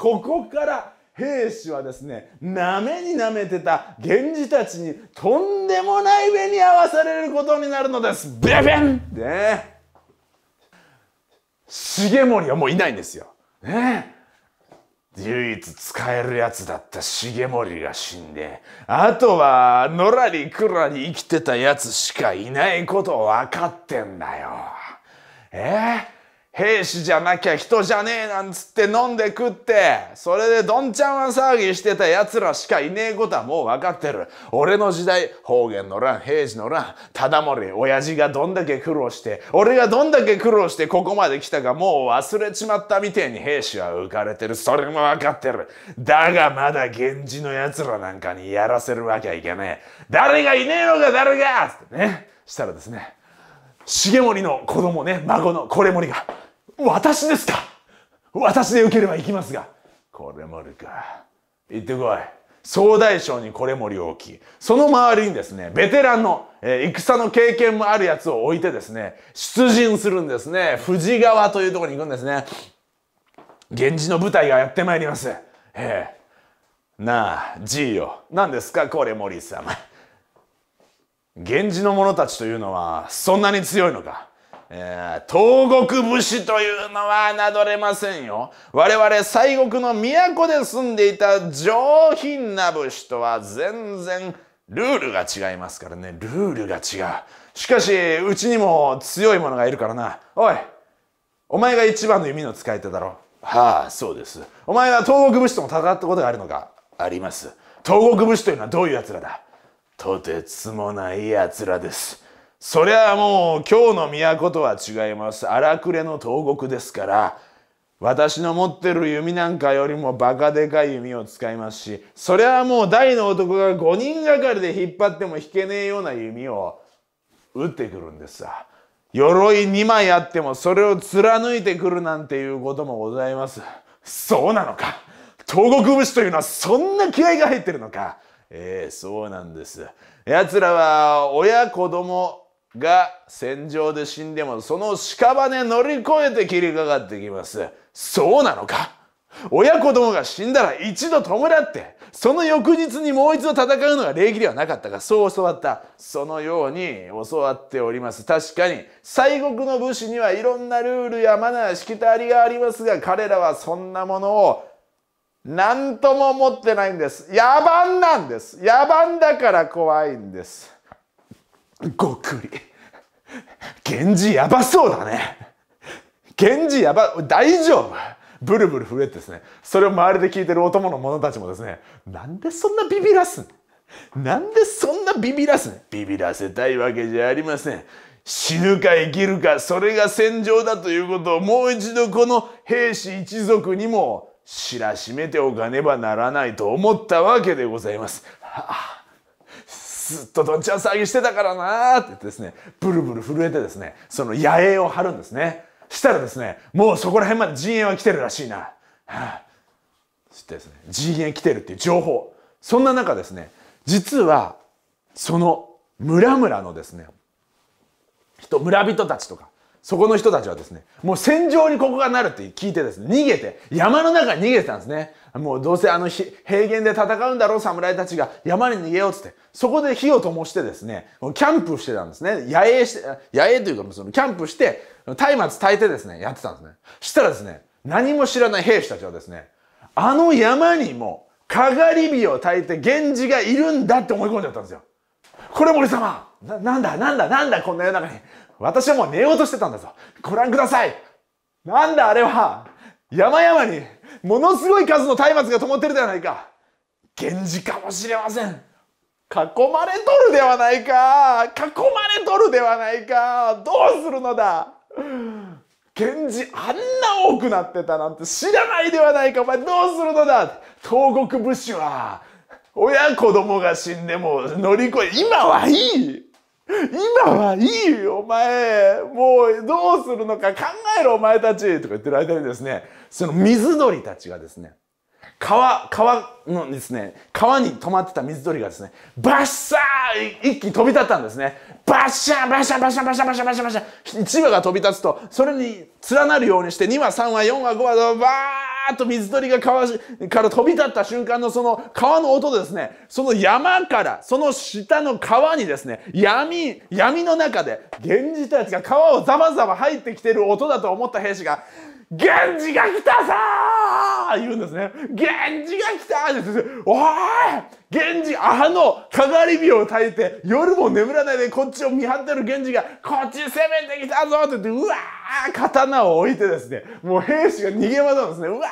ここから兵士はですね、なめになめてた源氏たちにとんでもない目に遭わされることになるのです。ベベンね重盛はもういないんですよ。ね唯一使えるやつだった重盛が死んで、あとはのらりくらり生きてたやつしかいないこと分かってんだよ。えー兵士じゃなきゃ人じゃねえなんつって飲んで食ってそれでどんちゃんは騒ぎしてた奴らしかいねえことはもうわかってる俺の時代方言の乱平時の乱忠盛親父がどんだけ苦労して俺がどんだけ苦労してここまで来たかもう忘れちまったみてえに兵士は浮かれてるそれもわかってるだがまだ源氏の奴らなんかにやらせるわけはいけねえ誰がいねえのか誰がつってねしたらですね重盛の子供ね、孫のこれ森が、私ですか私でよければ行きますが、これ森か。行ってこい。総大将にこれ森を置き、その周りにですね、ベテランの、えー、戦の経験もあるやつを置いてですね、出陣するんですね。富士川というところに行くんですね。源氏の部隊がやってまいります。ええー、なあ、じいよ。何ですか、これ森様。源氏の者たちというのはそんなに強いのか、えー、東国武士というのは侮れませんよ我々西国の都で住んでいた上品な武士とは全然ルールが違いますからねルールが違うしかしうちにも強い者がいるからなおいお前が一番の弓の使い手だろはあそうですお前は東国武士とも戦ったことがあるのかあります東国武士というのはどういうやつらだとてつもない奴らです。そりゃあもう今日の都とは違います。荒くれの東国ですから、私の持ってる弓なんかよりもバカでかい弓を使いますし、そりゃもう大の男が5人がかりで引っ張っても引けねえような弓を撃ってくるんですさ。鎧2枚あってもそれを貫いてくるなんていうこともございます。そうなのか。東国武士というのはそんな気合が入ってるのか。えー、そうなんです。奴らは親子供が戦場で死んでもその屍乗り越えて切りかかってきます。そうなのか親子供が死んだら一度弔ってその翌日にもう一度戦うのが礼儀ではなかったがそう教わったそのように教わっております確かに西国の武士にはいろんなルールやマナーしきたりがありますが彼らはそんなものを何とも思ってないんです野蛮なんです野蛮だから怖いんですごくり源氏やばそうだね源氏やば大丈夫ブルブル震えてですねそれを周りで聞いてるお供の者たちもですねなんでそんなビビらすんなんでそんなビビらすんビビらせたいわけじゃありません死ぬか生きるかそれが戦場だということをもう一度この兵士一族にも知らしめておかねばならないと思ったわけでございます。はあ、すっとどんちゃん騒ぎしてたからなーって言ってですね、ブルブル震えてですね、その野営を張るんですね。したらですね、もうそこら辺まで陣営は来てるらしいな。はあ、そしてですね、陣営来てるっていう情報。そんな中ですね、実は、その村々のですね、人、村人たちとか、そこの人たちはですね、もう戦場にここがなるって聞いてですね、逃げて、山の中に逃げてたんですね。もうどうせあの平原で戦うんだろう、侍たちが山に逃げようっつって、そこで火を灯してですね、キャンプしてたんですね。野営して、野営というか、そのキャンプして、松明炊いてですね、やってたんですね。したらですね、何も知らない兵士たちはですね、あの山にも、かがり火を焚いて源氏がいるんだって思い込んじゃったんですよ。これ森様ななんだなんだなんだこんな世の中に私はもう寝ようとしてたんだぞ。ご覧くださいなんだあれは山々にものすごい数の松明が灯ってるではないか。源氏かもしれません。囲まれとるではないか。囲まれとるではないか。どうするのだ源氏あんな多くなってたなんて知らないではないかお前どうするのだ東国武士は親子供が死んでも乗り越え今はいい今はいいよ、お前。もうどうするのか考えろ、お前たち。とか言ってる間にですね、その水鳥たちがですね、川、川のですね、川に止まってた水鳥がですね、バッサー一気に飛び立ったんですね。バッシャーバッシャーバッシャーバッシャーバッシャーバッシャーバッシャー !1 羽が飛び立つと、それに連なるようにして、2羽、3羽、4羽、5羽、バーッと水鳥が川から飛び立った瞬間のその川の音でですね、その山から、その下の川にですね、闇、闇の中で、源氏たちが川をざばざば入ってきてる音だと思った兵士が、源氏が来たさーたー言うんですね。源氏が来たーですおーい源氏、あの、かがり火を焚いて、夜も眠らないでこっちを見張ってる源氏が、こっち攻めてきたぞって言って、うわー刀を置いてですね、もう兵士が逃げ惑うんですね。うわ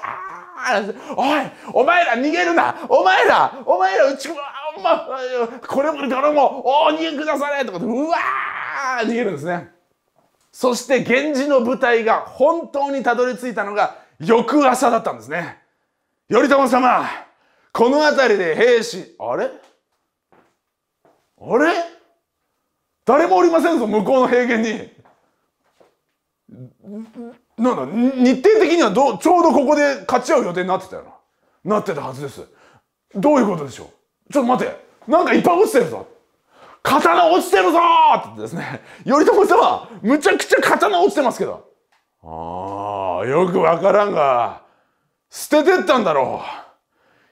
ーおいお前ら逃げるなお前らお前らうち込むあ、ま、これも泥もお逃げくだされとかでうわー逃げるんですね。そして源氏の部隊が本当にたどり着いたのが翌朝だったんですね頼朝様この辺りで兵士あれあれ誰もおりませんぞ向こうの平原になんだ日程的にはどちょうどここで勝ち合う予定になってたよななってたはずですどういうことでしょうちょっと待ってなんかいっぱい落ちてるぞ刀落ちてるぞってですね頼朝様むちゃくちゃ刀落ちてますけどあああよくわからんが、捨ててったんだろ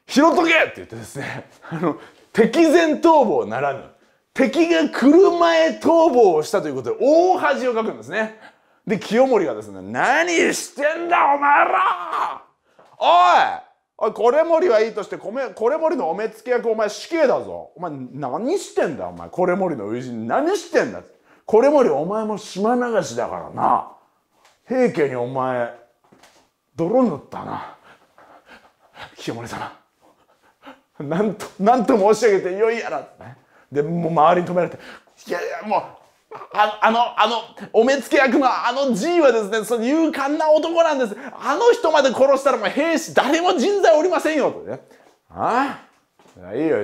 う拾っとけって言ってですね、あの、敵前逃亡ならぬ、敵が車へ逃亡をしたということで大恥をかくんですね。で、清盛がですね、何してんだお前らおいおい、これ森りはいいとして、ここれ森りのお目付け役お前死刑だぞ。お前何してんだお前、これ森りの初陣何してんだこれ森りお前も島流しだからな。平家にお前泥塗ったな清盛様なんとなんと申し上げてよいやら、ね、でもう周りに止められていやいやもうああのあのお目付け役のあの G はですねその勇敢な男なんですあの人まで殺したらもう兵士誰も人材おりませんよとねああいいよ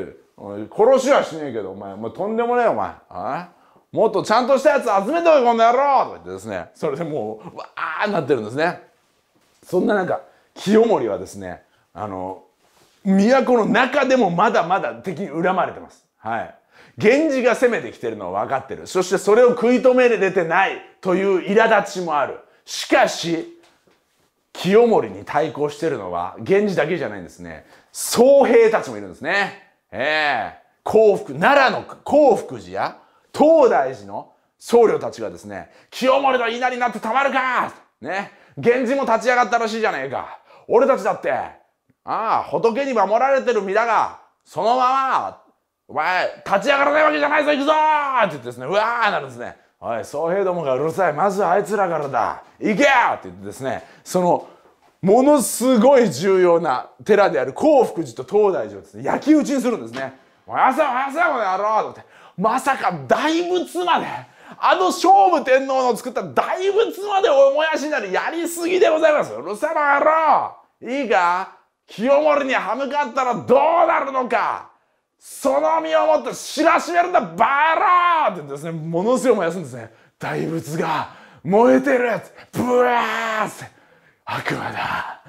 殺しはしねえけどお前もうとんでもねえお前ああもっとちゃんとしたやつ集めとけこの野郎とか言ってですねそれでもうわーなってるんですねそんな中清盛はですねあの都の中でもまだまだ敵に恨まれてますはい源氏が攻めてきてるのは分かってるそしてそれを食い止めれてないという苛立ちもあるしかし清盛に対抗してるのは源氏だけじゃないんですね宗兵たちもいるんですねええー、幸福奈良の幸福寺や東大寺の僧侶たちがですね、清盛の稲になってたまるかね、源氏も立ち上がったらしいじゃねえか。俺たちだって、ああ、仏に守られてる身だが、そのまま、お前、立ち上がらないわけじゃないぞ、行くぞって言ってですね、うわーなるんですね。おい、僧兵どもがうるさい、まずあいつらからだ、行けって言ってですね、その、ものすごい重要な寺である興福寺と東大寺をですね、焼き討ちにするんですね。おやさおやさこの野郎と思って、まさか大仏まであの聖武天皇の作った大仏までおもやしになるやりすぎでございますうるせえな野郎いいか清盛に歯向かったらどうなるのかその身をもって知らしめるんだバラーってですねものすごい燃やすんですね大仏が燃えてるやつブワーッ悪魔だ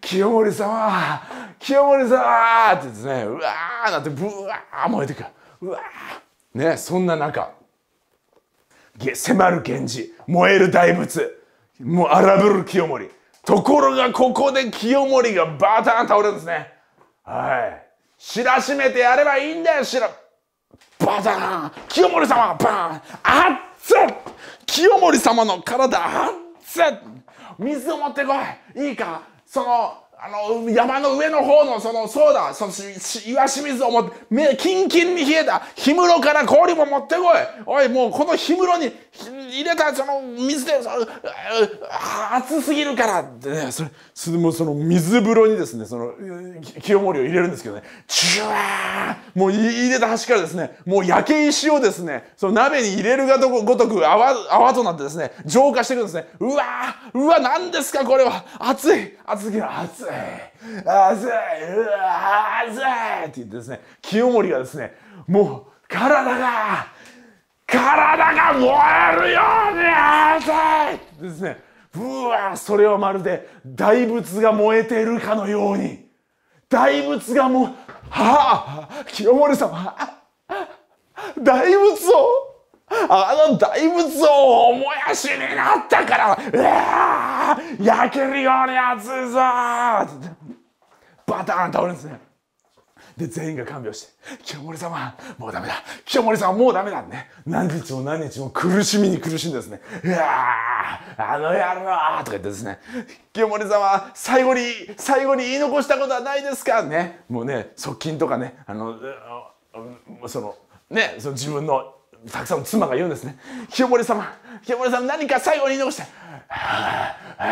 清盛様清盛様ってですねうわーなってブワー燃えてくうわーねそんな中迫る源氏燃える大仏もう荒ぶる清盛ところがここで清盛がバターン倒れるんですねはい知らしめてやればいいんだよ知らバターン清盛様バーンあっつ清盛様の体あっつ水を持ってこいいいかそのあの、山の上の方のその、そうだ、その、岩清水をも、目、キンキンに冷えた、氷室から氷も持ってこい。おい、もうこの氷室に入れたその水で、その、熱すぎるからってね、それ、それもその水風呂にですね、その、清盛を入れるんですけどね、チュワーもう入れた端からですね、もう焼け石をですね、その鍋に入れるがとごとく泡、泡となってですね、浄化していくんですね。うわーうわ、何ですかこれは熱い熱すぎる、熱いい熱いうわ熱いって言ってですね清盛がですねもう体が体が燃えるように熱いですねうわそれはまるで大仏が燃えているかのように大仏がもうはあ清盛様大仏をあの大仏像をもやしになったから、うわ焼けるように熱いぞってバターン倒れるんですね。で、全員が看病して、清盛様、もうダメだ。清盛様、もうダメだね。何日も何日も苦しみに苦しんでですね、うわあの野郎とか言ってですね、清盛様、最後に、最後に言い残したことはないですかね。もうね、側近とかね、あの、その、ね、その自分のたくさんの妻が言うんですね清盛様清盛様何か最後に残して「はあはあ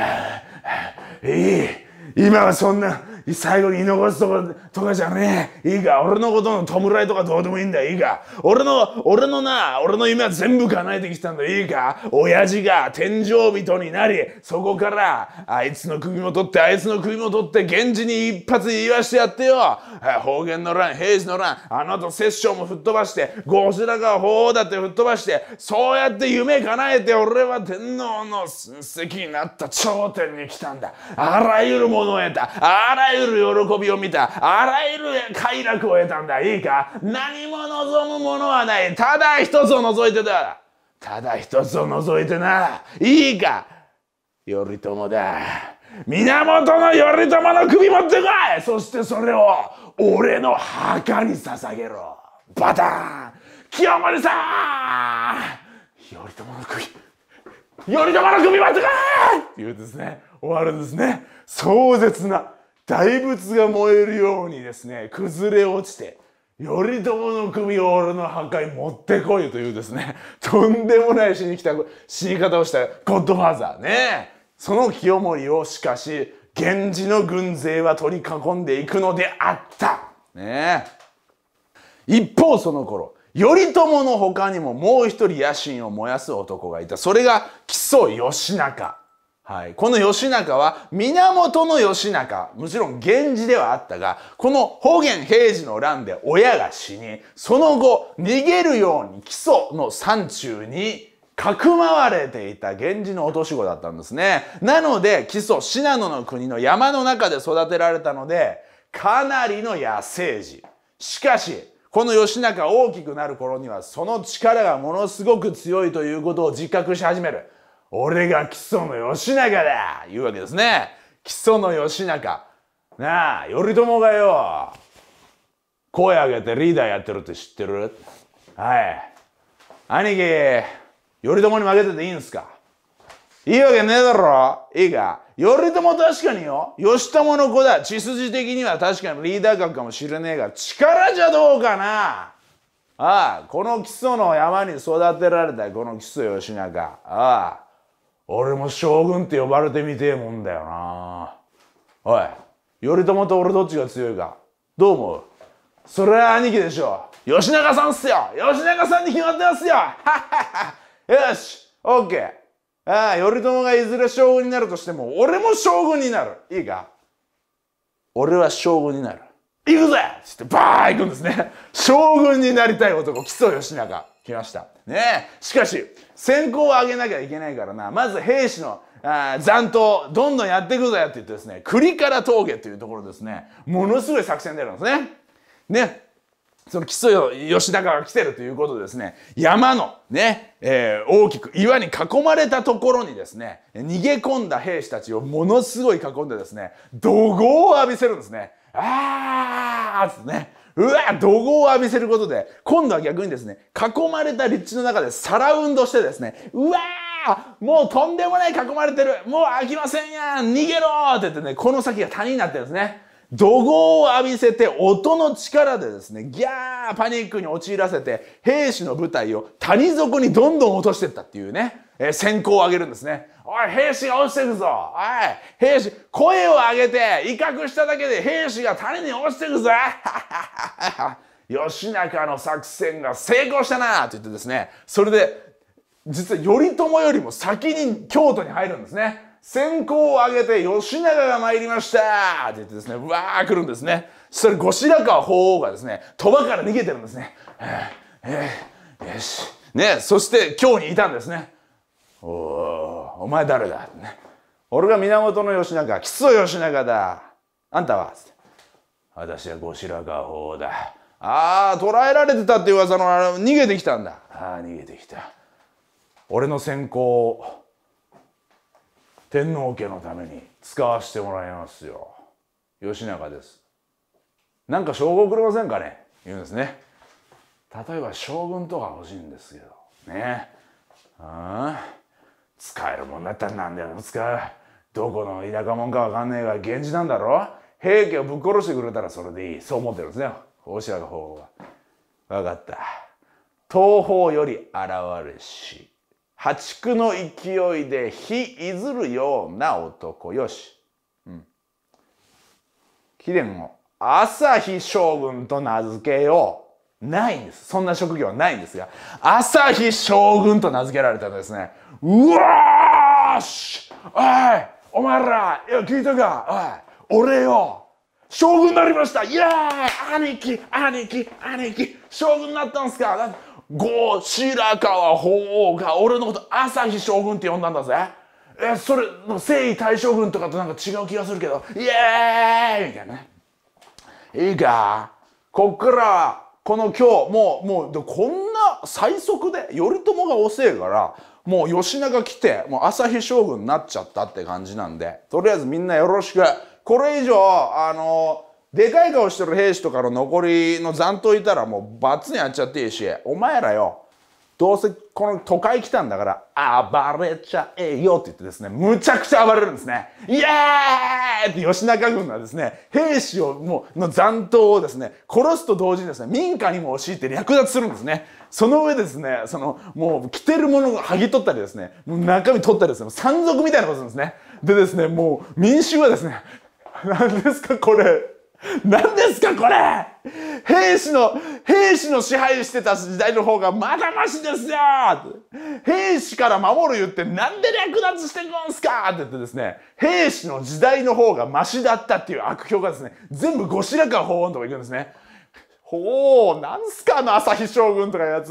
はあいい今はそんな最後に残すとことかじゃねえいいか俺のことの弔いとかどうでもいいんだいいか俺の俺のな俺の夢は全部叶えてきたんだいいか親父が天井人になりそこからあいつの首も取ってあいつの首も取って源氏に一発言わしてやってよ方言の乱平時の乱あの後摂政も吹っ飛ばしてゴ白ラが法だって吹っ飛ばしてそうやって夢叶えて俺は天皇の親戚になった頂点に来たんだあらゆるものを得た。あらゆる喜びを見た。あらゆる快楽を得たんだ。いいか何も望むものはない。ただ一つを除いてだ。ただ一つを除いてな。いいか頼朝だ。源頼朝の首持ってこいそしてそれを俺の墓に捧げろバタン清盛さん頼朝の首頼朝の首持ってこいって言うんですね終わるんですね。壮絶な大仏が燃えるようにですね、崩れ落ちて、頼朝の首を俺の破壊持ってこいというですね、とんでもない死に来た、死に方をしたゴッドファーザーね。その清盛をしかし、源氏の軍勢は取り囲んでいくのであった。ね一方その頃、頼朝の他にももう一人野心を燃やす男がいた。それが木曽義仲。はい、この義仲は源義仲もちろん源氏ではあったがこの保元平治の乱で親が死にその後逃げるように基礎の山中にかくまわれていた源氏の落とし子だったんですねなので基礎信濃の国の山の中で育てられたのでかなりの野生児しかしこの義仲大きくなる頃にはその力がものすごく強いということを自覚し始める俺が基礎の義仲だいうわけですね。基礎の義仲。なあ、頼朝がよ、声上げてリーダーやってるって知ってるはい。兄貴、頼朝に負けてていいんすかいいわけねえだろいいか頼朝確かによ、義朝の子だ。血筋的には確かにリーダー格かもしれねえが、力じゃどうかなああ、この基礎の山に育てられたこの基礎義仲。ああ。俺も将軍って呼ばれてみてえもんだよなおい頼朝と俺どっちが強いかどう思うそれは兄貴でしょ吉永さんっすよ吉永さんに決まってますよはははよしオッケーああ頼朝がいずれ将軍になるとしても俺も将軍になるいいか俺は将軍になる行くぜっつってバー行くんですね 将軍になりたい男木曽義仲来ましたねしかし先行を上げなきゃいけないからなまず兵士のあ残党どんどんやっていくぞよって言ってですね栗から峠っていうところですねものすごい作戦出るんですね。ねその木曽吉高が来てるということでですね山のね、えー、大きく岩に囲まれたところにですね逃げ込んだ兵士たちをものすごい囲んでですね怒号を浴びせるんですね。あーっつってねうわ怒号を浴びせることで、今度は逆にですね、囲まれた立地の中でサラウンドしてですね、うわもうとんでもない囲まれてるもう飽きませんやん逃げろって言ってね、この先が谷になってるんですね。怒号を浴びせて音の力でですね、ギャーパニックに陥らせて、兵士の部隊を谷底にどんどん落としていったっていうね。えー、先行を上げるんですね。おい、兵士が落ちてくぞおい、兵士、声を上げて威嚇しただけで兵士が谷に落ちてくぞ義仲 の作戦が成功したなと言ってですね、それで、実は頼朝よりも先に京都に入るんですね。先行を上げて義長が参りましたって言ってですね、うわー来るんですね。それ後白河法皇がですね、鳥羽から逃げてるんですね。えー、えー、よし。ね、そして京にいたんですね。おおお前誰だ、ね、俺が源義仲木曽義仲だあんたは私は後白河法だああ捕らえられてたって噂の逃げてきたんだああ逃げてきた俺の先行を天皇家のために使わせてもらいますよ義仲ですなんか称号くれませんかね言うんですね例えば将軍とか欲しいんですけどねああ使えるもんだったら何でも使う。どこの田舎もんかわかんねえが、源氏なんだろ平家をぶっ殺してくれたらそれでいい。そう思ってるんですね。おしゃが方は。分かった。東方より現れし、破竹の勢いで火いずるような男よし。うん。貴殿を朝日将軍と名付けよう。ないんですそんな職業はないんですが朝日将軍と名付けられたんですねうわーしおいお前らいや聞いたかおい俺よ将軍になりましたイエーイ兄貴兄貴兄貴将軍になったんすかゴご白川法皇が俺のこと朝日将軍って呼んだんだぜえそれ征夷大将軍とかとなんか違う気がするけどイエーイみたいなねいいかこっからこの今日もうもうこんな最速で頼朝が遅えからもう吉永来てもう朝日将軍になっちゃったって感じなんでとりあえずみんなよろしくこれ以上あのでかい顔してる兵士とかの残りの残党いたらもうバツにやっちゃっていいしお前らよどうせこの都会来たんだから暴れちゃえよって言ってですねむちゃくちゃ暴れるんですねイエーイって吉中軍はですね兵士をもうの残党をですね殺すと同時にですね民家にも押し入って略奪するんですねその上ですねそのもう着てるものを剥ぎ取ったりですね中身取ったりですね山賊みたいなことするんですねでですねもう民衆はですね何ですかこれ何ですかこれ兵士の、兵士の支配してた時代の方がまだましですよ兵士から守る言ってなんで略奪してくんすかって言ってですね、兵士の時代の方がましだったっていう悪評がですね、全部後白河法皇とか行くんですね。ほう、なんすかあの朝日将軍とかやつ。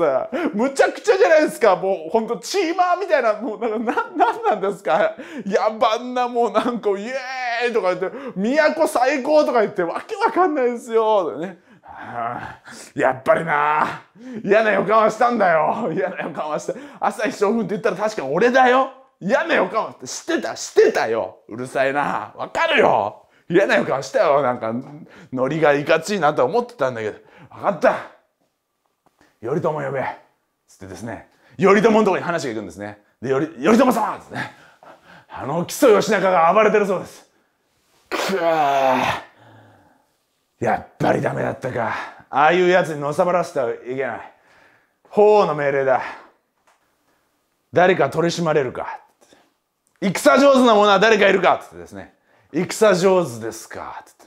むちゃくちゃじゃないですか。もうほんとチーマーみたいな、もうなんか、な、なんなんですか。野蛮なもうなんか、イエーイとか言って、都最高とか言って、わけわかんないですよ。ね。はあ、やっぱりな嫌な予感はしたんだよ嫌な予感はした朝日将軍って言ったら確か俺だよ嫌な予感はして知ってた知ってたようるさいなわかるよ嫌な予感したよなんかノリがいかちいなとは思ってたんだけど分かった頼朝呼べつってですね頼朝のとこに話が行くんですねで頼朝様つって、ね、あの木曽義仲が暴れてるそうですくわやっぱりダメだったかああいうやつにのさばらせてはいけない法王の命令だ誰か取り締まれるか戦上手な者は誰かいるかってですね戦上手ですかって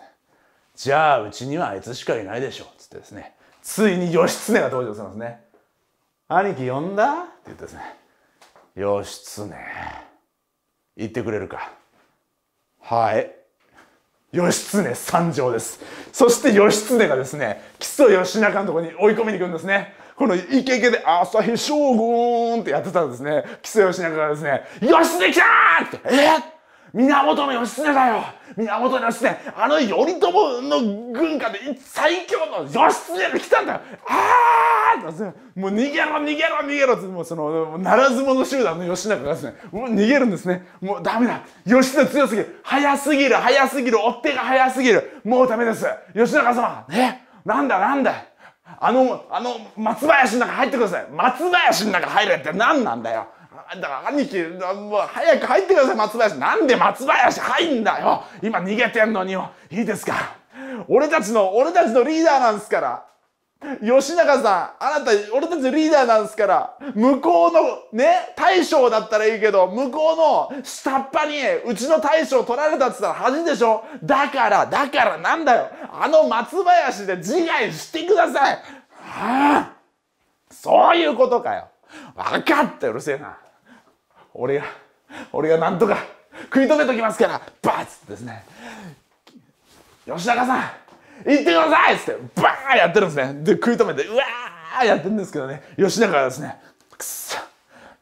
じゃあうちにはあいつしかいないでしょうつってですねついに義経が登場するんですね「兄貴呼んだ?」って言ってですね「義経言ってくれるかはい義経参上ですそして義経がですね木曽義仲のとこに追い込みに行くんですねこのイケイケで朝日将軍ってやってたんですね木曽義仲がですね「義経来た!」って「えっ!」源義経だよ源義経あの頼朝の軍家で最強の義経が来たんだよああもう逃げろ逃げろ逃げろってもうそのならず者集団の義仲がですねもう逃げるんですねもうダメだ義経強すぎる早すぎる早すぎる追っ手が早すぎるもうダメです義仲様ねなんだなんだあのあの松林の中入ってください松林の中入れって何なんだよだから兄貴もう早く入ってください松林なんで松林入んだよ今逃げてんのによいいですか俺たちの俺たちのリーダーなんすから吉永さん、あなた、俺たちリーダーなんですから、向こうの、ね、大将だったらいいけど、向こうの下っ端に、うちの大将取られたって言ったら恥でしょだから、だからなんだよ。あの松林で自害してください。はあ、そういうことかよ。分かってうるせえな。俺が俺がなんとか食い止めときますからバーッつってですね吉高さん行ってくださいっつってバーやってるんですねで食い止めてうわーやってるんですけどね吉高がですねくっそくっ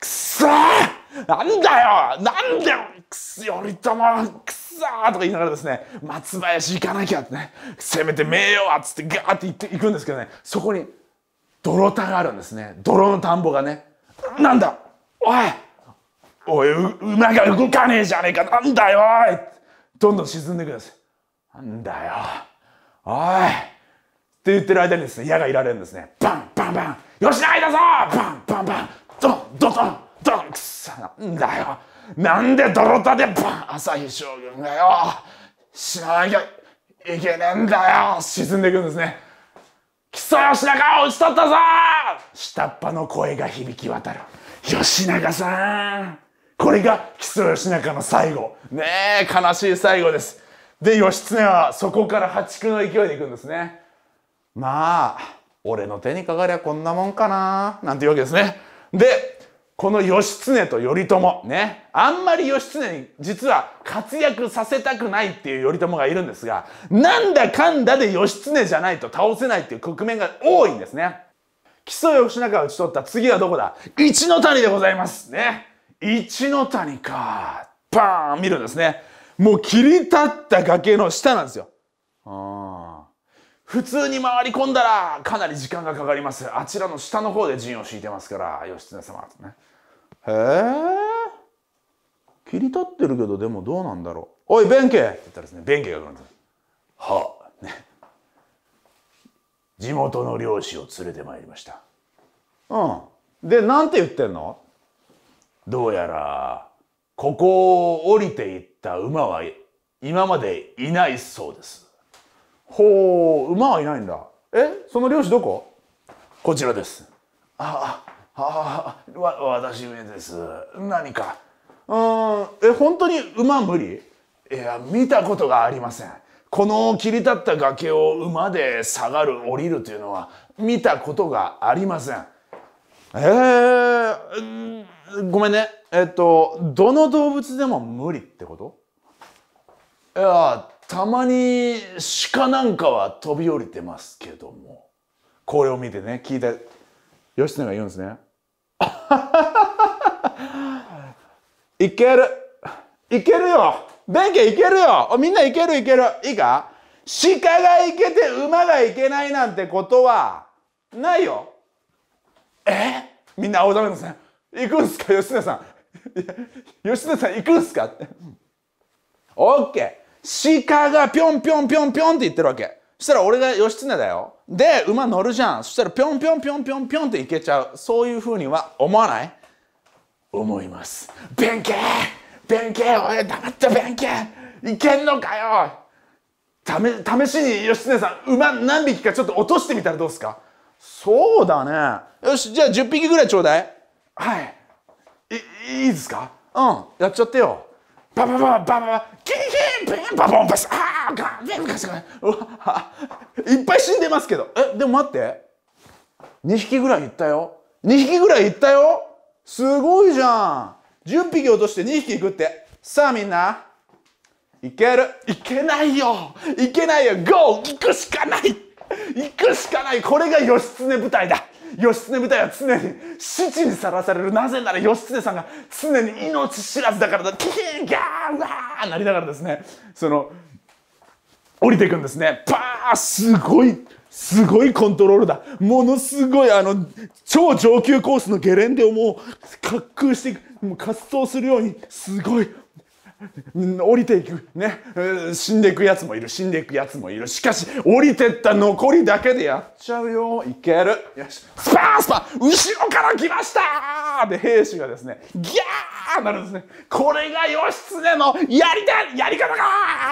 そなんだよなんだよくっ頼朝くっそーとか言いながらですね松林行かなきゃってねせめて名誉はっつってガーって行って行くんですけどねそこに泥田があるんですね泥の田んぼがねなんだおいおい、馬が動かねえじゃねえか、なんだよ、おい。どんどん沈んでください。なんだよ、おい。って言ってる間にですね、矢がいられるんですね。バンバンバン。吉永だぞバンバンバン。ドンドドンドン。くそ、なんだよ。なんで泥田でバン朝日将軍がよ。死ななきゃいけねえんだよ。沈んでいくんですね。木曽義仲討ち取ったぞ下っ端の声が響き渡る。吉永さんこれが木曽義仲の最後。ねえ、悲しい最後です。で、義経はそこから破竹の勢いで行くんですね。まあ、俺の手にかかりゃこんなもんかななんていうわけですね。で、この義経と頼朝、ね。あんまり義経に実は活躍させたくないっていう頼朝がいるんですが、なんだかんだで義経じゃないと倒せないっていう局面が多いんですね。木曽義仲を討ち取った次はどこだ一の谷でございます。ね。一の谷か。バーン見るんですね。もう切り立った崖の下なんですよ。あ普通に回り込んだらかなり時間がかかります。あちらの下の方で陣を敷いてますから、義経様とね。へえ。切り立ってるけど、でもどうなんだろう。おい、弁慶って言ったらですね、弁慶が来るんです。はあ。ね。地元の漁師を連れてまいりました。うん。で、なんて言ってんのどうやら、ここを降りていった馬は今までいないそうです。ほう、馬はいないんだ。えその漁師どここちらです。ああ、あわ、私上です。何か。うん、え、本当に馬無理いや、見たことがありません。この切り立った崖を馬で下がる降りるというのは見たことがありません。えー、ごめんね。えっと、どの動物でも無理ってこといや、たまに鹿なんかは飛び降りてますけども。これを見てね、聞いた、吉野が言うんですね。いけるいけるよ弁慶いけるよみんないけるいけるいいか鹿がいけて馬がいけないなんてことはないよえみんな青ざめなんね。行くんすか義経さん。義経さん行くんすかって。オッケー。鹿がぴょんぴょんぴょんぴょんって言ってるわけ。そしたら俺が義経だよ。で、馬乗るじゃん。そしたらぴょんぴょんぴょんぴょんぴょんって行けちゃう。そういうふうには思わない思います。弁慶弁慶おい、黙って弁慶いけんのかよ試試しに義経さん馬何匹かちょっと落としてみたらどうすかそうだね。よし、じゃあ10匹ぐらいちょうだい。はい。い、いいですかうん、やっちゃってよ。ババババババキンキンピンバボンバスあーガービンガスガいっぱい死んでますけど。え、でも待って。2匹ぐらいいったよ。2匹ぐらいいったよ。すごいじゃん。10匹落として2匹いくって。さあみんな。いける。いけないよ。いけないよ。GO! 行くしかない行くしかないこれが義経舞台だ義経部隊は常に死地にさらされるなぜなら義経さんが常に命知らずだからだキーガーわーなりながらですねその降りていくんですねパーすごいすごいコントロールだものすごいあの超上級コースのゲレンデをもう滑空していくもう滑走するようにすごい 降りていく、ね、死んでいくやつもいる、死んでいくやつもいる。しかし、降りてった残りだけでやっちゃうよ。いける。よし。スパースパー後ろから来ましたで、兵士がですね、ギャーなるんですね。これが義経のやりたやり方か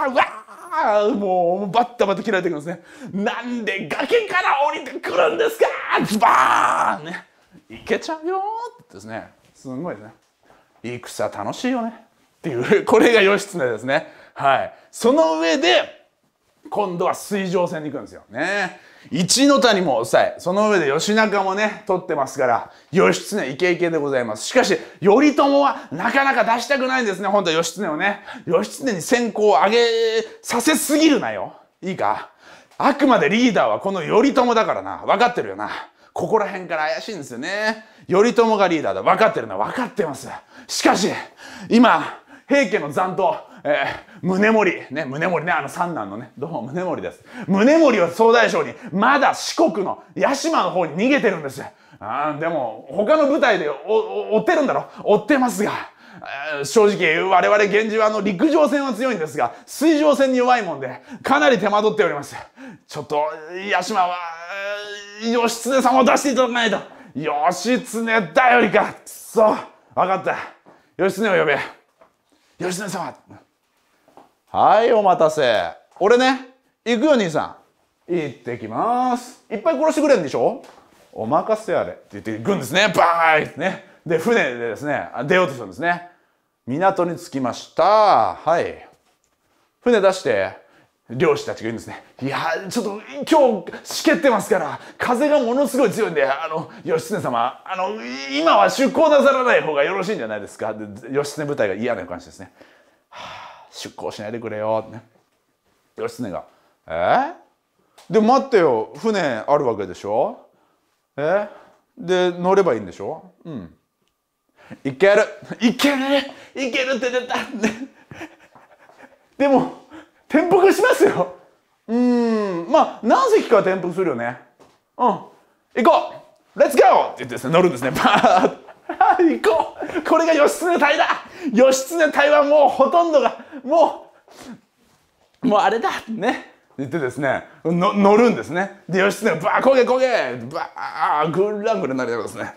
うわーもう、バッタバタ切られていくんですね。なんで崖から降りてくるんですかズバーンね。いけちゃうよってですね。すごいですね。戦楽しいよね。っていう これが義経ですね。はい、その上で今度は水上戦に行くんですよね。一の谷も抑え、その上で義仲もね、取ってますから、義経イケイケでございます。しかし、頼朝はなかなか出したくないんですね、本当義経をね。義経に先行を上げさせすぎるなよ。いいかあくまでリーダーはこの頼朝だからな。分かってるよな。ここら辺から怪しいんですよね。頼朝がリーダーだ。分かってるな。分かってます。しかし、今、平家の残党、えー、宗盛、ね、宗盛ね、あの三男のね、どうも宗盛です。宗盛は総大将に、まだ四国の屋島の方に逃げてるんです。あでも、他の部隊で追ってるんだろ追ってますが、正直我々源氏はあの陸上戦は強いんですが水上戦に弱いもんでかなり手間取っておりますちょっと屋島は義経様を出していただかないと義経頼りかくそ分かった義経を呼べ吉野様はいお待たせ俺ね行くよ兄さん行ってきますいっぱい殺してくれんでしょお任せあれって言って行くんですねバーイねで船でですね出ようとするんですね港に着きましたはい船出して漁師たちが言うんですね。いやちょっと今日しけってますから風がものすごい強いんであの義経様あの今は出航なさらない方がよろしいんじゃないですかで義経部隊が嫌な感しですね、はあ、出航しないでくれよ、ね、義経が「えで待ってよ船あるわけでしょえで乗ればいいんでしょうんいけるいけるいけるって出た でも転覆しますようんまあ何隻か転覆するよねうん行こうレッツゴーって言ってですね乗るんですねバーッと 行こうこれが義経隊だ義経隊はもうほとんどがもうもうあれだね言ってですねの乗るんですねで義経がバーこげこげバーグラングルになりながらですね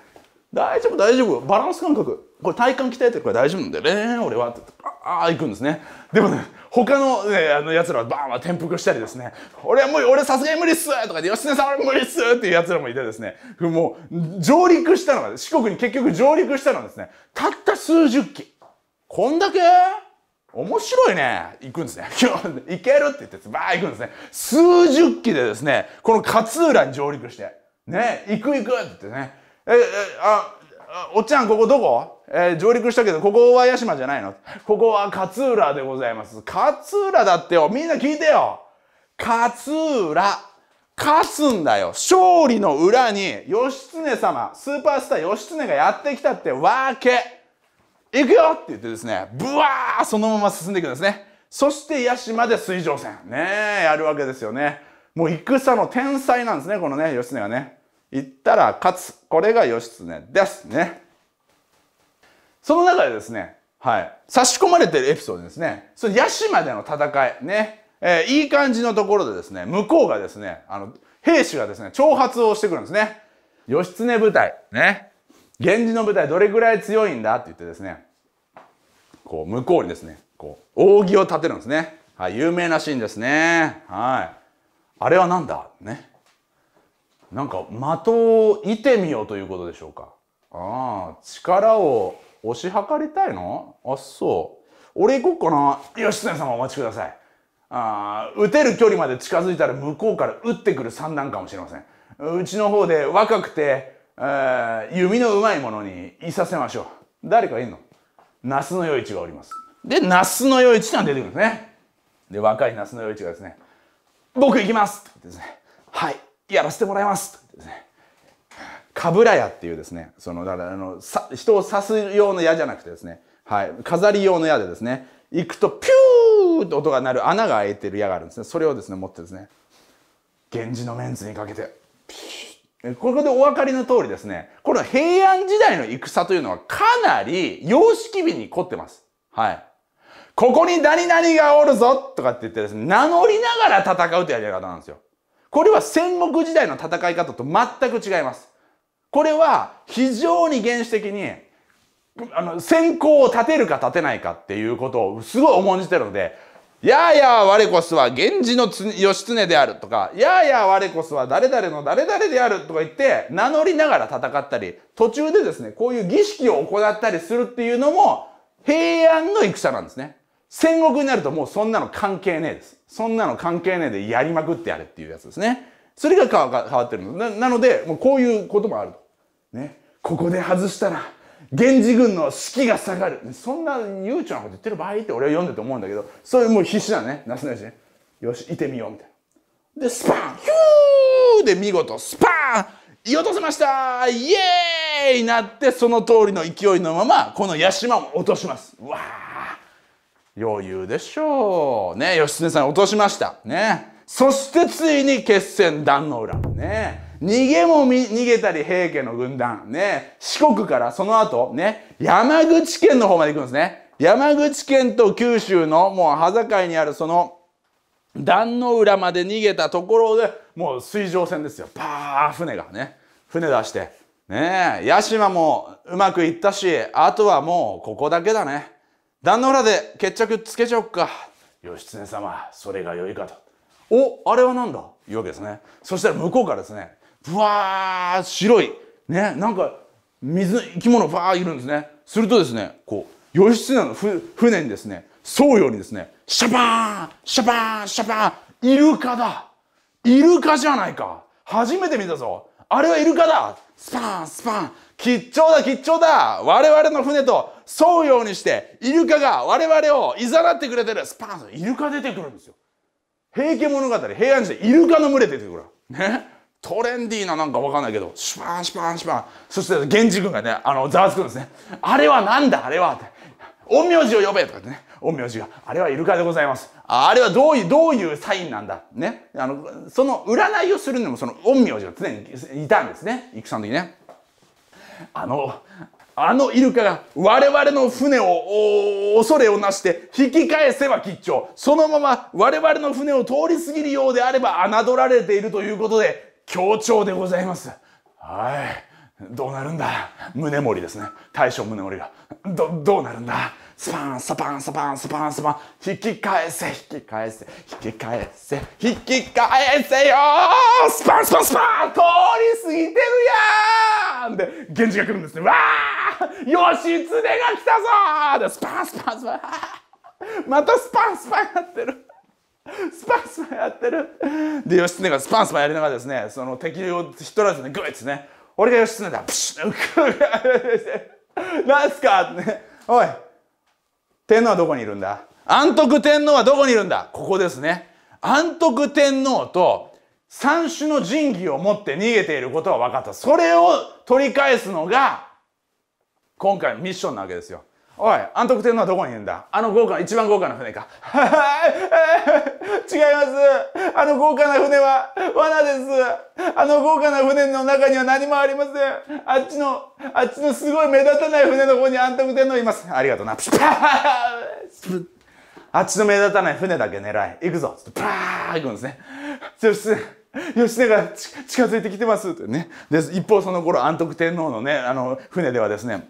大丈夫大丈夫バランス感覚これ体幹鍛えてるから大丈夫なんだよね俺はってああ行くんですねでもね他の,、ね、あの奴らはバーンは転覆したりですね俺はもう俺さすがに無理っすとかで吉根さん無理っすっていう奴らもいてですねもう上陸したのが四国に結局上陸したのはですねたった数十機こんだけ面白いね行くんですね今日 行けるって言ってバーン行くんですね数十機でですねこの勝浦に上陸してね行く行くって言ってねええあおっちゃん、ここどこえー、上陸したけど、ここは屋島じゃないのここは勝浦でございます。勝浦だってよ。みんな聞いてよ。勝浦。勝つんだよ。勝利の裏に、義経様、スーパースター義経がやってきたってわけ。行くよって言ってですね、ブワーそのまま進んでいくんですね。そして屋島で水上戦。ねえ、やるわけですよね。もう戦の天才なんですね、このね、義経がね。言ったら勝つ。これが義経ですね。その中でですね、はい、差し込まれてるエピソードですね。その屋島での戦い、ね。えー、いい感じのところでですね、向こうがですね、あの、兵士がですね、挑発をしてくるんですね。義経部隊、ね。源氏の部隊どれぐらい強いんだって言ってですね、こう、向こうにですね、こう、扇を立てるんですね。はい、有名なシーンですね。はい。あれは何だね。なんか的を射てみようということでしょうかああ力を押し量りたいのあそう俺行こっかな義経様お待ちくださいああ、撃てる距離まで近づいたら向こうから撃ってくる三段かもしれません。うちの方で若くて、えー、弓の上手い者にいさせましょう。誰かいんの那須の与一がおります。で、那須の与一さん出てくるんですね。で、若い那須の与一がですね、僕行きますって言ってですね、はい、やらせてもらいますと言ってですねかぶら屋っていうですね、その、だから、あの、さ、人を刺す用の矢じゃなくてですね、はい、飾り用の矢でですね、行くとピューって音が鳴る穴が開いてる矢があるんですね。それをですね、持ってですね、源氏のメンズにかけて、ピューここでお分かりの通りですね、この平安時代の戦というのはかなり様式美に凝ってます。はい。ここに何々がおるぞとかって言ってですね、名乗りながら戦うというやり方なんですよ。これは戦国時代の戦い方と全く違います。これは非常に原始的にあの先行を立てるか立てないかっていうことをすごい重んじてるので「やあやあ我こそは源氏の義経である」とか「やあやあ我こそは誰々の誰々である」とか言って名乗りながら戦ったり途中でですねこういう儀式を行ったりするっていうのも平安の戦なんですね。戦国になるともうそんなの関係ねえです。そんなの関係ねえでやりまくってやれっていうやつですね。それが変わってるの。ななので、もうこういうこともあるね。ここで外したら、源氏軍の士気が下がる。そんな悠長なこと言ってる場合って俺は読んでて思うんだけど、それもう必死だね。なすなしね。よし、いてみよう、みたいな。で、スパンヒューで見事、スパンい落とせましたイエーイなって、その通りの勢いのまま、この屋島も落とします。わー余裕でしょう。ね、義経さん落としました。ね。そしてついに決戦壇の浦。ね。逃げも逃げたり平家の軍団。ね。四国からその後、ね。山口県の方まで行くんですね。山口県と九州のもう端境にあるその壇の浦まで逃げたところでもう水上戦ですよ。パー船がね。船出して。ねえ、屋島もうまくいったし、あとはもうここだけだね。壇の裏で決着つけちゃおっか義経様それが良いかとおあれは何だいうわけですねそしたら向こうからですねぶわー白いねなんか水生き物ばーいるんですねするとですねこう義経の船にですね沿うようにですねシャバーンシャバーンシャバーンイルカだイルカじゃないか初めて見たぞあれはイルカだスパンスパン吉兆だ吉兆だ我々の船と沿うようにしてイルカが我々をいざなってくれてるスパンイルカ出てくるんですよ平家物語平安時代イルカの群れ出てくるねトレンディーななんかわかんないけどシュパンシュパンシュパンそして源氏軍がねあのざわつくんですねあれはなんだあれはって陰陽師を呼べとかってね陰陽師があれはイルカでございますあれはどういうどういうサインなんだねあのその占いをするのもその陰陽師が常にいたんですね戦の時ねあのあのイルカが我々の船を恐れをなして引き返せば吉兆。そのまま我々の船を通り過ぎるようであれば侮られているということで、強調でございます。はい。どうなるんだ宗盛ですね。大将宗盛が。ど、どうなるんだスパンスパンスパンスパンスパン引き返せ引き返せ引き返せ引き返せよスパンスパンスパン通り過ぎてるやんで源氏が来るんですねわあ義経が来たぞでスパンスパンスパンまたスパンスパンやってるスパンスパンやってるで義経がスパンスパンやりながらですねその敵をひっ取らずにグイッてね俺が義経だプシュッ何すかってねおい天皇はどこにいるんだ安徳天皇はどこにいるんだここですね。安徳天皇と三種の神器を持って逃げていることは分かった。それを取り返すのが今回のミッションなわけですよ。おい、安徳天皇はどこにいるんだあの豪華、一番豪華な船か。はい、違います。あの豪華な船は罠です。あの豪華な船の中には何もありません。あっちの、あっちのすごい目立たない船の方に安徳天皇います。ありがとうな。あっちの目立たない船だけ狙い。行くぞ。パー行くんですね。吉経が近づいてきてますってね。で、一方その頃安徳天皇のね、あの、船ではですね、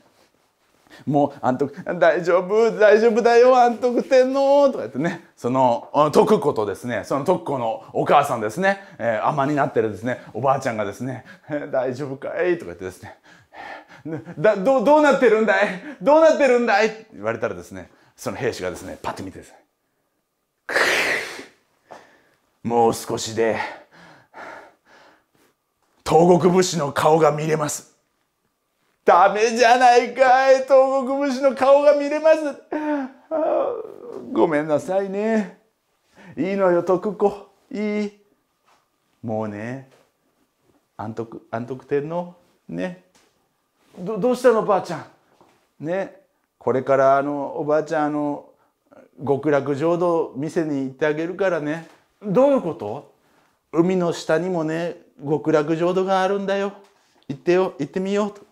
もう安徳大丈夫大丈夫だよ安徳天皇とか言ってねその徳子とですねその徳子のお母さんですね、えー、尼になってるですねおばあちゃんがですね「大丈夫かい?」とか言ってですね「だどどうなってるんだいどうなってるんだい?」って言われたらですねその兵士がですねパッと見てですねもう少しで東国武士の顔が見れますダメじゃないかい東国武士の顔が見れますごめんなさいねいいのよ徳子いいもうね安徳安徳天皇ねどどうしたのばあちゃんねこれからあのおばあちゃんあの極楽浄土店に行ってあげるからねどういうこと海の下にもね極楽浄土があるんだよ行ってよ行ってみようと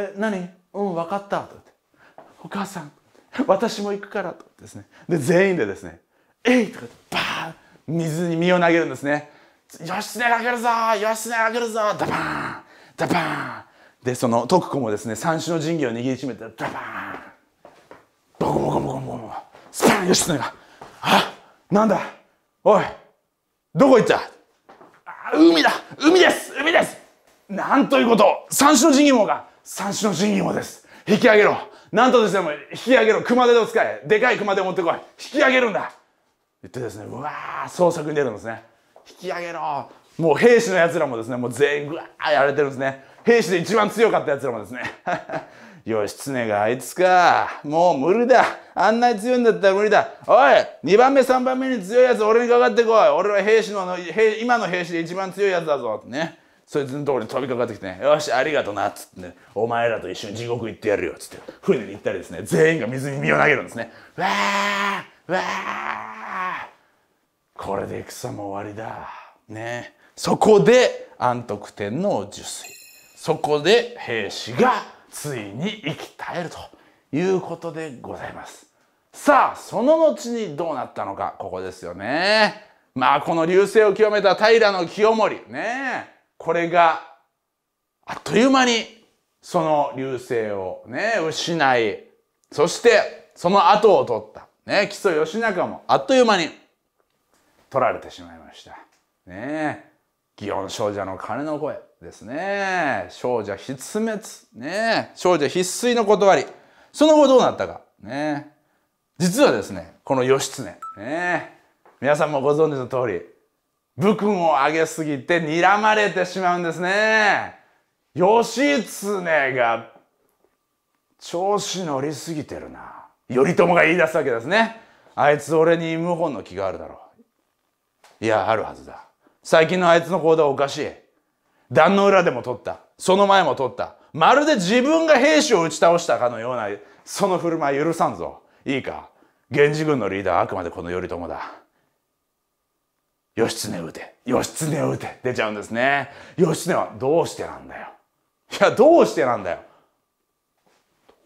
え何うん分かった」と言って「お母さん私も行くから」とですねで全員でですね「えい!」とかバーン水に身を投げるんですね「義経が来るぞ義経が来るぞダバーンダバーン」でその徳子もですね三種の神器を握りしめてダバーンボコボコボコボコボコスパン義経が「あなんだおいどこ行ったあ海だ海です海ですなんということ三種の神器もが三種の神器もです。引き上げろ。なんとですね、もう引き上げろ。熊手を使え。でかい熊手持ってこい。引き上げるんだ。言ってですね、うわー、捜索に出るんですね。引き上げろ。もう兵士のやつらもですね、もう全員ぐわーやられてるんですね。兵士で一番強かったやつらもですね。義 経があいつか。もう無理だ。あんなに強いんだったら無理だ。おい !2 番目、3番目に強いやつ俺にかかってこい。俺は兵士の、今の兵士で一番強いやつだぞ。ね。そいつのところに飛びかかってきてね「よしありがとうな」っつって、ね「お前らと一緒に地獄行ってやるよ」っつって船に行ったりですね全員が水に身を投げるんですねわーわーこれで戦も終わりだねそこで安徳天皇受水そこで兵士がついに生き絶えるということでございますさあその後にどうなったのかここですよねまあこの流星を清めた平清盛ねこれがあっという間にその流星をね、失い、そしてその後を取った、ね、木曽義仲もあっという間に取られてしまいました。ねえ、祇園少女の鐘の声ですね。少女必滅。ねえ、少女必衰の断り。その後どうなったか。ねえ、実はですね、この義経、ねえ、皆さんもご存知の通り、武君を上げすぎて睨まれてしまうんですね。義経が調子乗りすぎてるな。頼朝が言い出すわけですね。あいつ俺に謀反の気があるだろう。いや、あるはずだ。最近のあいつの行動はおかしい。壇の裏でも取った。その前も取った。まるで自分が兵士を打ち倒したかのような、その振る舞い許さんぞ。いいか。源氏軍のリーダーはあくまでこの頼朝だ。義経撃て義経撃て出ちゃうんですね義経はどうしてなんだよいやどうしてなんだよ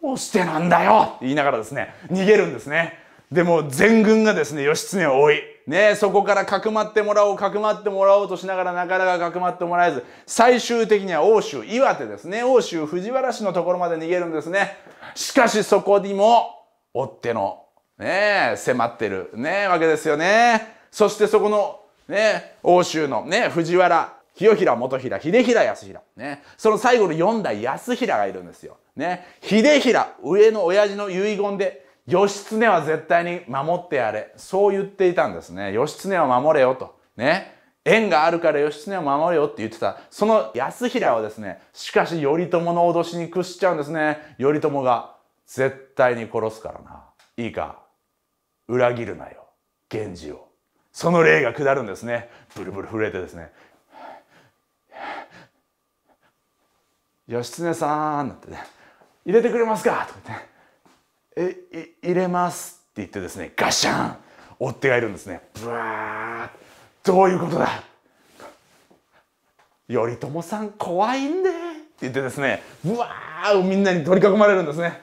どうしてなんだよって言いながらですね逃げるんですねでも全軍がですね義経を追いね、そこからかくまってもらおうかくまってもらおうとしながらなかなかかくまってもらえず最終的には欧州岩手ですね欧州藤原氏のところまで逃げるんですねしかしそこにも追ってのね迫ってるねわけですよねそしてそこのね、欧州の、ね、藤原清平元平秀平康平、ね、その最後の4代康平がいるんですよ、ね、秀平上の親父の遺言で義経は絶対に守ってやれそう言っていたんですね義経を守れよとね縁があるから義経を守れよって言ってたその康平はですねしかし頼朝の脅しに屈しちゃうんですね頼朝が絶対に殺すからないいか裏切るなよ源氏をその霊が下るんですねブルブル震えてですね「義経さん」なんてね「入れてくれますか?」とか言って「え入れます」って言ってですねガシャン追っ手がいるんですねブワーどういうことだ頼朝さん怖いんでって言ってですねブワーみんなに取り囲まれるんですね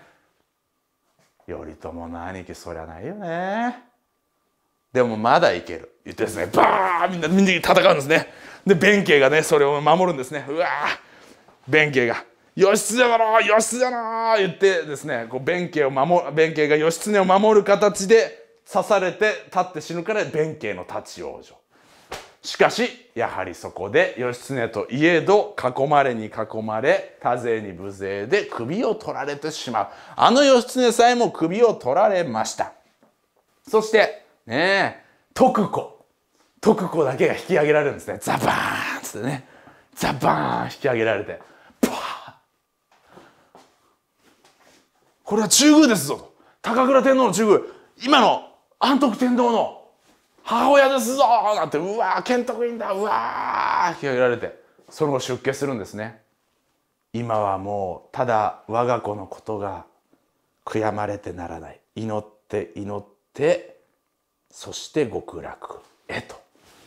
頼朝の兄貴そりゃないよねでもまだいける言ってですねバーみんなみんな戦うんですねで弁慶がねそれを守るんですねうわ弁慶が「義経だろ義経だろ!」言ってですねこう弁慶を守弁慶が義経を守る形で刺されて立って死ぬから弁慶の立ち往生しかしやはりそこで義経といえど囲まれに囲まれ多勢に無勢で首を取られてしまうあの義経さえも首を取られましたそしてねえ徳子徳子だけが引き上げられるんですねザバーンっつってねザバーン引き上げられてパーこれは中宮ですぞと高倉天皇の中宮今の安徳天皇の母親ですぞなんてうわー建徳院だうわー引き上げられてその後出家するんですね今はもうただ我が子のことが悔やまれてならない祈って祈ってそして極楽へと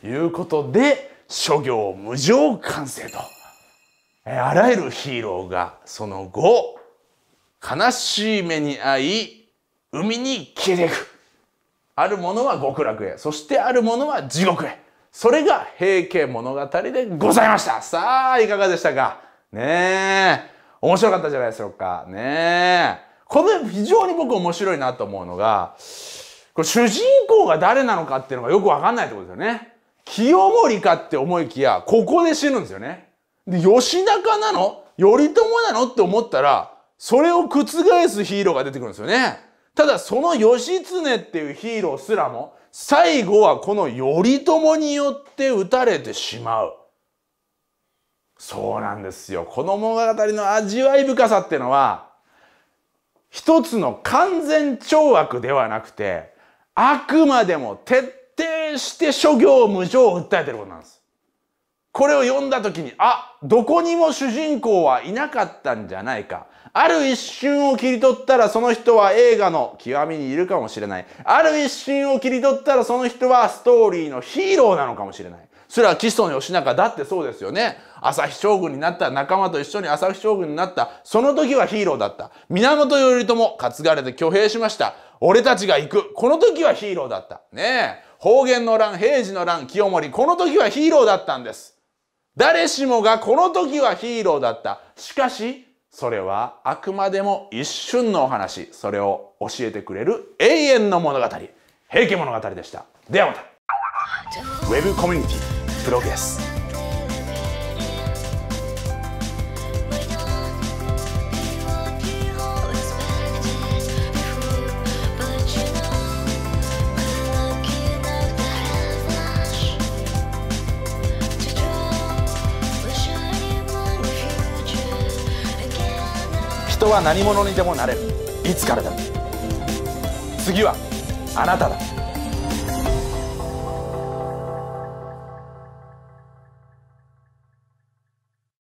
いうことで諸行無常完成とあらゆるヒーローがその後悲しい目に遭い海に消えていくあるものは極楽へそしてあるものは地獄へそれが平家物語でございましたさあいかがでしたかねえ面白かったじゃないでしょうかねえこの非常に僕面白いなと思うのがこれ主人公が誰なのかっていうのがよくわかんないってことですよね。清盛かって思いきや、ここで死ぬんですよね。で、吉高なの頼朝なのって思ったら、それを覆すヒーローが出てくるんですよね。ただ、その義経っていうヒーローすらも、最後はこの頼朝によって撃たれてしまう。そうなんですよ。この物語の味わい深さっていうのは、一つの完全懲悪ではなくて、あくまでも徹底して諸行無常を訴えてることなんです。これを読んだ時に、あ、どこにも主人公はいなかったんじゃないか。ある一瞬を切り取ったらその人は映画の極みにいるかもしれない。ある一瞬を切り取ったらその人はストーリーのヒーローなのかもしれない。それは基礎の吉永だってそうですよね。朝日将軍になった仲間と一緒に朝日将軍になった。その時はヒーローだった。源頼朝担がれて挙兵しました。俺たちが行く。この時はヒーローだった。ねえ。方言の乱、平時の乱、清盛。この時はヒーローだったんです。誰しもがこの時はヒーローだった。しかし、それはあくまでも一瞬のお話。それを教えてくれる永遠の物語。平家物語でした。ではまた。ウェブコミュニティ、プログです。人は何者にでもなれるいつからだ次はあなただ